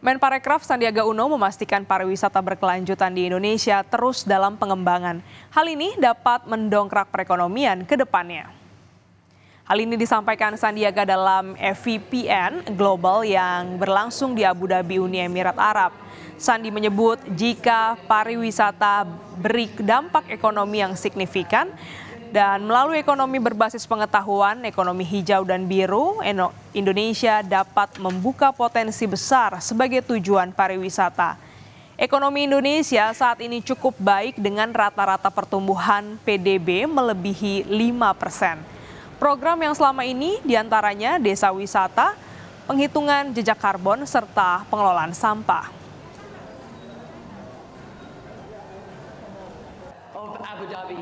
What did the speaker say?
Menparekraf Sandiaga Uno memastikan pariwisata berkelanjutan di Indonesia terus dalam pengembangan. Hal ini dapat mendongkrak perekonomian ke depannya. Hal ini disampaikan Sandiaga dalam FVPN e Global yang berlangsung di Abu Dhabi Uni Emirat Arab. Sandi menyebut jika pariwisata beri dampak ekonomi yang signifikan, dan melalui ekonomi berbasis pengetahuan, ekonomi hijau dan biru, Indonesia dapat membuka potensi besar sebagai tujuan pariwisata. Ekonomi Indonesia saat ini cukup baik dengan rata-rata pertumbuhan PDB melebihi 5 persen. Program yang selama ini diantaranya desa wisata, penghitungan jejak karbon, serta pengelolaan sampah. Abu Dhabi.